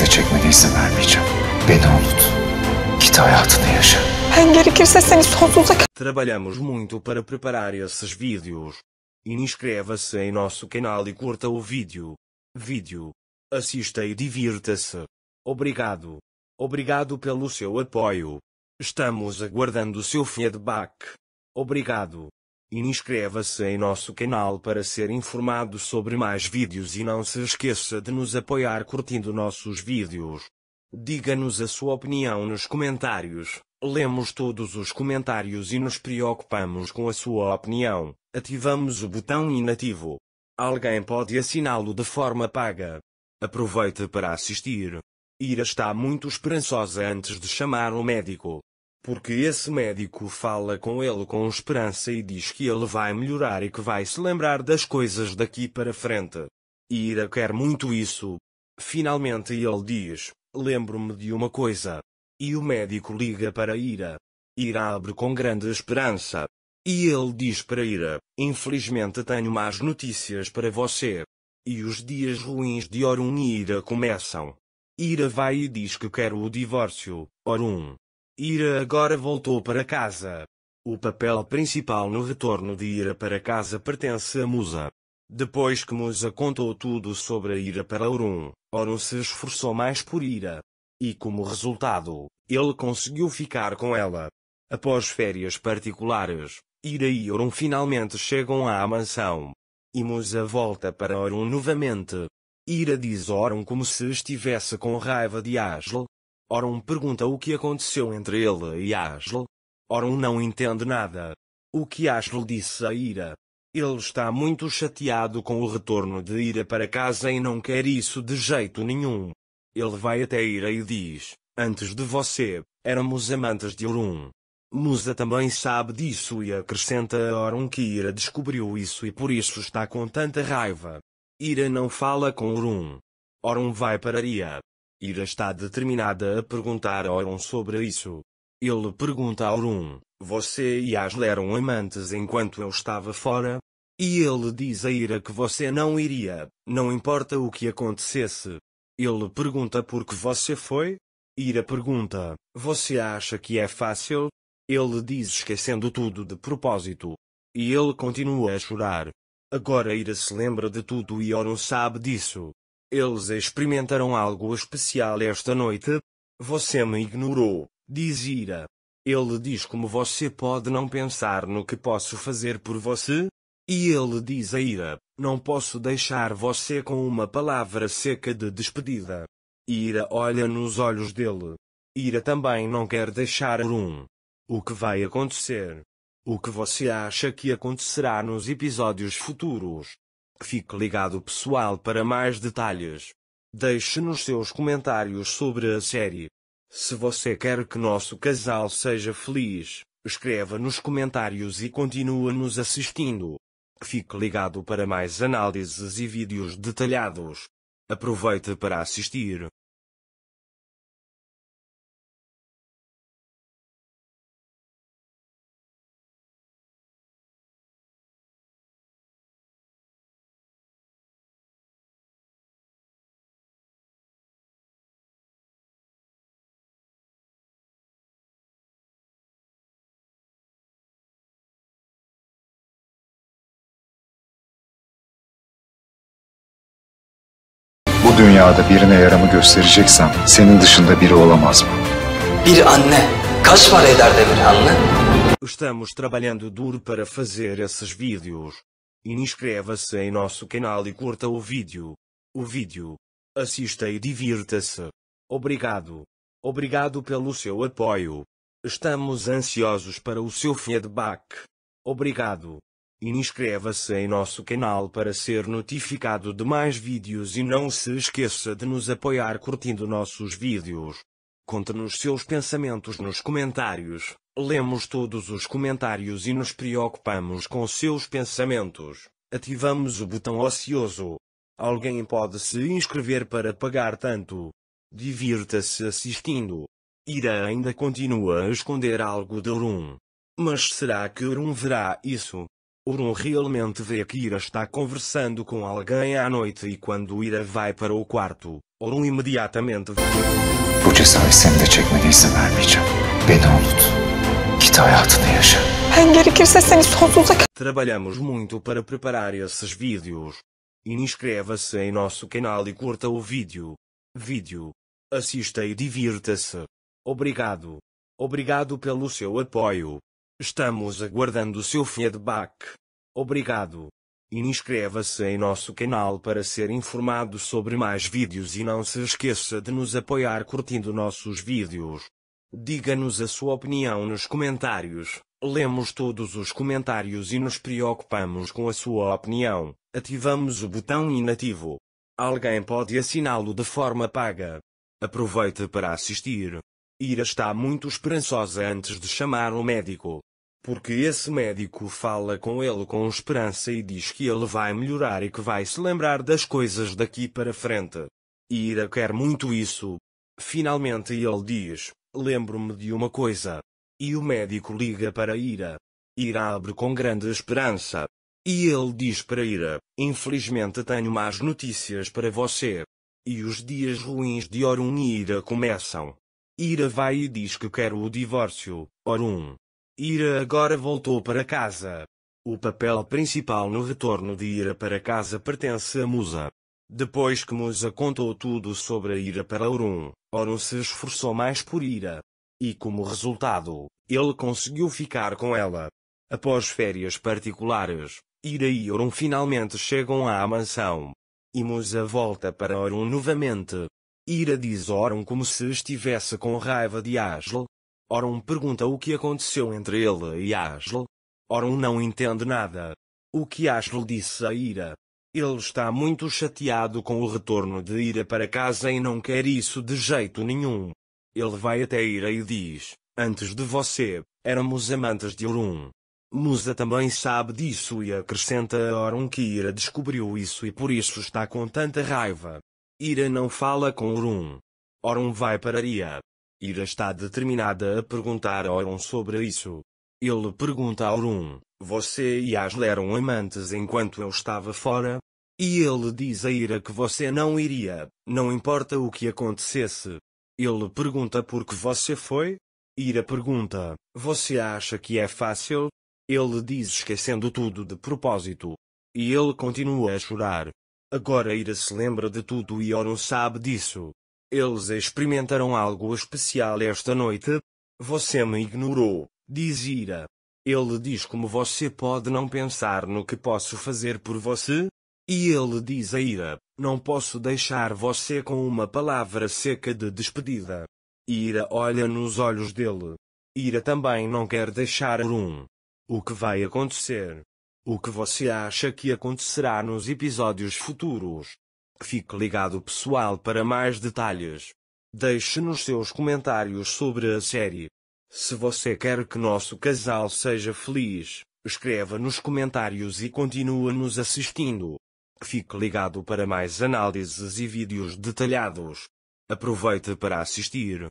de çekmene izin vermeyeceğim. Beni unut. Git hayatını yaşa. Ben gerekirse seni sonsuza... Trabalhamos muito para preparar esses vídeos. Inscreva-se em nosso canal e curta o vídeo. Vídeo. Assista e divirta-se. Obrigado. Obrigado pelo seu apoio. Estamos aguardando o seu feedback. Obrigado. E inscreva-se em nosso canal para ser informado sobre mais vídeos e não se esqueça de nos apoiar curtindo nossos vídeos. Diga-nos a sua opinião nos comentários. Lemos todos os comentários e nos preocupamos com a sua opinião. Ativamos o botão inativo. Alguém pode assiná-lo de forma paga. Aproveite para assistir. Ira está muito esperançosa antes de chamar o médico. Porque esse médico fala com ele com esperança e diz que ele vai melhorar e que vai se lembrar das coisas daqui para frente. E Ira quer muito isso. Finalmente ele diz: Lembro-me de uma coisa. E o médico liga para Ira. Ira abre com grande esperança. E ele diz para Ira: Infelizmente tenho más notícias para você. E os dias ruins de Orun e Ira começam. Ira vai e diz que quer o divórcio, Orun. Ira agora voltou para casa. O papel principal no retorno de Ira para casa pertence a Musa. Depois que Musa contou tudo sobre a Ira para Orun, Orun se esforçou mais por Ira. E como resultado, ele conseguiu ficar com ela. Após férias particulares, Ira e Orun finalmente chegam à mansão. E Musa volta para Orun novamente. Ira diz a Orun como se estivesse com raiva de Asl, Ora um pergunta o que aconteceu entre ele e Aslo. Ora um não entende nada. O que Aslo disse a Ira. Ele está muito chateado com o retorno de Ira para casa e não quer isso de jeito nenhum. Ele vai até Ira e diz: Antes de você, éramos amantes de Orum. Musa também sabe disso e acrescenta a Orum que Ira descobriu isso e por isso está com tanta raiva. Ira não fala com Orum. Orum vai para Ira, Ira está determinada a perguntar a Orun sobre isso. Ele pergunta a Orun: você e Asla eram amantes enquanto eu estava fora? E ele diz a Ira que você não iria, não importa o que acontecesse. Ele pergunta por que você foi? Ira pergunta, você acha que é fácil? Ele diz esquecendo tudo de propósito. E ele continua a chorar. Agora Ira se lembra de tudo e Orun sabe disso. Eles experimentaram algo especial esta noite. Você me ignorou, diz Ira. Ele diz como você pode não pensar no que posso fazer por você? E ele diz a Ira, não posso deixar você com uma palavra seca de despedida. Ira olha nos olhos dele. Ira também não quer deixar um. O que vai acontecer? O que você acha que acontecerá nos episódios futuros? Fique ligado pessoal para mais detalhes. Deixe-nos seus comentários sobre a série. Se você quer que nosso casal seja feliz, escreva nos comentários e continue nos assistindo. Fique ligado para mais análises e vídeos detalhados. Aproveite para assistir. dünyada birine yaramı göstereceksem senin dışında biri olamaz mı? Bir anne kaç para eder de bir anne? Estamos trabalhando duro para fazer esses vídeos. Inscreva-se em nosso canal e curta o vídeo. O vídeo. Assista e divirta-se. Obrigado. Obrigado pelo seu apoio. Estamos ansiosos para o seu feedback. Obrigado. Inscreva-se em nosso canal para ser notificado de mais vídeos e não se esqueça de nos apoiar curtindo nossos vídeos. Conte-nos seus pensamentos nos comentários. Lemos todos os comentários e nos preocupamos com seus pensamentos. Ativamos o botão ocioso. Alguém pode se inscrever para pagar tanto. Divirta-se assistindo. Ira ainda continua a esconder algo de Urum. Mas será que Urum verá isso? Urum realmente vê que Ira está conversando com alguém à noite e quando Ira vai para o quarto, Orun imediatamente vê. Bu cesaretini çekmene izin vermeyeceğim. Beni unut. Git hayatını yaşa. Ben gerekirse seni sonsuza... Trabalhamos muito para preparar esses vídeos. Inscreva-se em nosso canal e curta o vídeo. Vídeo. Assista e divirta-se. Obrigado. Obrigado pelo seu apoio. Estamos aguardando o seu feedback. Obrigado. Inscreva-se em nosso canal para ser informado sobre mais vídeos e não se esqueça de nos apoiar curtindo nossos vídeos. Diga-nos a sua opinião nos comentários. Lemos todos os comentários e nos preocupamos com a sua opinião. Ativamos o botão inativo. Alguém pode assiná-lo de forma paga. Aproveite para assistir. Ira está muito esperançosa antes de chamar o médico. Porque esse médico fala com ele com esperança e diz que ele vai melhorar e que vai se lembrar das coisas daqui para frente. E Ira quer muito isso. Finalmente ele diz: Lembro-me de uma coisa. E o médico liga para Ira. Ira abre com grande esperança. E ele diz para Ira: Infelizmente tenho más notícias para você. E os dias ruins de Orun e Ira começam. Ira vai e diz que quer o divórcio, Orun. Ira agora voltou para casa. O papel principal no retorno de Ira para casa pertence a Musa. Depois que Musa contou tudo sobre a Ira para Orun, Orun se esforçou mais por Ira. E como resultado, ele conseguiu ficar com ela. Após férias particulares, Ira e Orun finalmente chegam à mansão. E Musa volta para Orun novamente. Ira diz a Orun como se estivesse com raiva de Asl, Ora um pergunta o que aconteceu entre ele e Aslo. Ora um não entende nada. O que Aslo disse a Ira. Ele está muito chateado com o retorno de Ira para casa e não quer isso de jeito nenhum. Ele vai até Ira e diz, antes de você, éramos amantes de Orum. Musa também sabe disso e acrescenta a Orun que Ira descobriu isso e por isso está com tanta raiva. Ira não fala com Orun. Orun vai para Ira, Ira está determinada a perguntar a Orun sobre isso. Ele pergunta a Orun: você e Asla eram amantes enquanto eu estava fora? E ele diz a Ira que você não iria, não importa o que acontecesse. Ele pergunta por que você foi? Ira pergunta, você acha que é fácil? Ele diz esquecendo tudo de propósito. E ele continua a chorar. Agora Ira se lembra de tudo e Orun sabe disso. Eles experimentaram algo especial esta noite. Você me ignorou, diz Ira. Ele diz como você pode não pensar no que posso fazer por você? E ele diz a Ira, não posso deixar você com uma palavra seca de despedida. Ira olha nos olhos dele. Ira também não quer deixar um. O que vai acontecer? O que você acha que acontecerá nos episódios futuros? Fique ligado pessoal para mais detalhes. Deixe-nos seus comentários sobre a série. Se você quer que nosso casal seja feliz, escreva nos comentários e continue nos assistindo. Fique ligado para mais análises e vídeos detalhados. Aproveite para assistir.